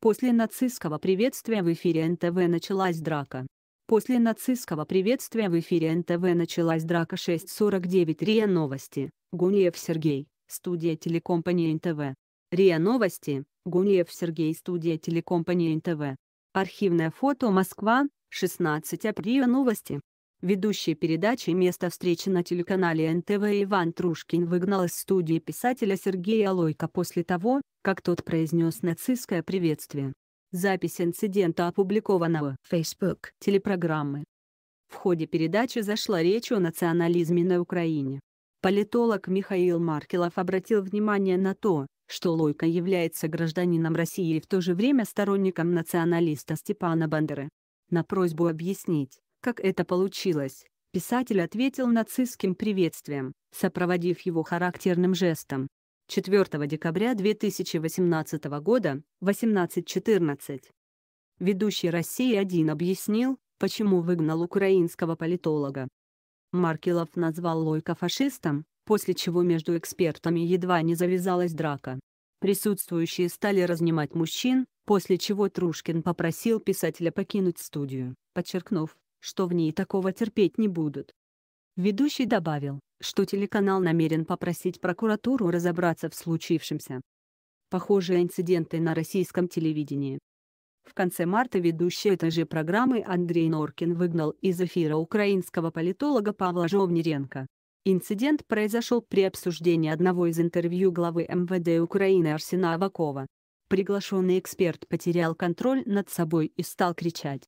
После нацистского приветствия в эфире НТВ началась драка. После нацистского приветствия в эфире НТВ началась драка 6.49 РИА Новости, Гуниев Сергей, студия телекомпании НТВ. РИА Новости, Гуниев Сергей, студия телекомпании НТВ. Архивное фото Москва, 16 апреля новости. Ведущий передачи «Место встречи» на телеканале НТВ Иван Трушкин выгнал из студии писателя Сергея Лойко после того, как тот произнес нацистское приветствие. Запись инцидента опубликована в Facebook телепрограммы. В ходе передачи зашла речь о национализме на Украине. Политолог Михаил Маркелов обратил внимание на то, что Лойко является гражданином России и в то же время сторонником националиста Степана Бандеры. На просьбу объяснить, как это получилось, писатель ответил нацистским приветствием, сопроводив его характерным жестом. 4 декабря 2018 года, 18.14. Ведущий россии Один объяснил, почему выгнал украинского политолога. Маркелов назвал Лойка фашистом, после чего между экспертами едва не завязалась драка. Присутствующие стали разнимать мужчин, после чего Трушкин попросил писателя покинуть студию, подчеркнув, что в ней такого терпеть не будут. Ведущий добавил, что телеканал намерен попросить прокуратуру разобраться в случившемся. Похожие инциденты на российском телевидении. В конце марта ведущий этой же программы Андрей Норкин выгнал из эфира украинского политолога Павла Жовниренко. Инцидент произошел при обсуждении одного из интервью главы МВД Украины Арсена Авакова. Приглашенный эксперт потерял контроль над собой и стал кричать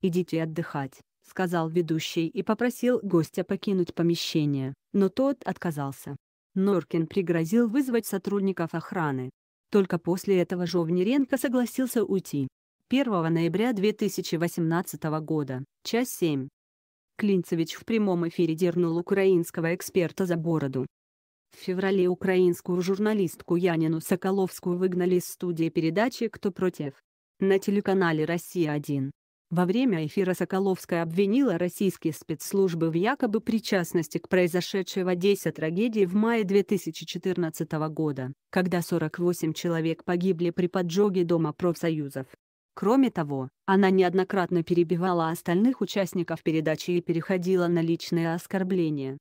«Идите отдыхать», — сказал ведущий и попросил гостя покинуть помещение, но тот отказался. Норкин пригрозил вызвать сотрудников охраны. Только после этого Жовниренко согласился уйти. 1 ноября 2018 года, час 7. Клинцевич в прямом эфире дернул украинского эксперта за бороду. В феврале украинскую журналистку Янину Соколовскую выгнали из студии передачи «Кто против?». На телеканале «Россия-1» Во время эфира Соколовская обвинила российские спецслужбы в якобы причастности к произошедшей в Одессе трагедии в мае 2014 года, когда 48 человек погибли при поджоге Дома профсоюзов. Кроме того, она неоднократно перебивала остальных участников передачи и переходила на личные оскорбления.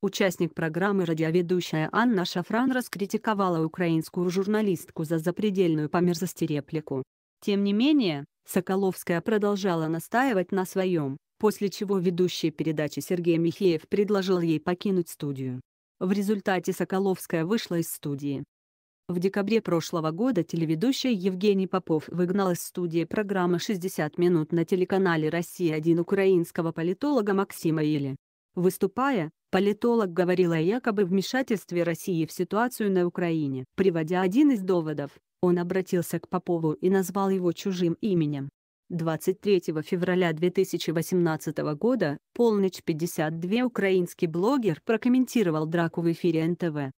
Участник программы радиоведущая Анна Шафран раскритиковала украинскую журналистку за запредельную по мерзости реплику. Тем не менее, Соколовская продолжала настаивать на своем, после чего ведущий передачи Сергей Михеев предложил ей покинуть студию. В результате Соколовская вышла из студии. В декабре прошлого года телеведущий Евгений Попов выгнал из студии программы «60 минут» на телеканале «Россия-1» украинского политолога Максима Или. Выступая, политолог говорил о якобы вмешательстве России в ситуацию на Украине, приводя один из доводов он обратился к Попову и назвал его чужим именем. 23 февраля 2018 года, полночь 52, украинский блогер прокомментировал драку в эфире НТВ.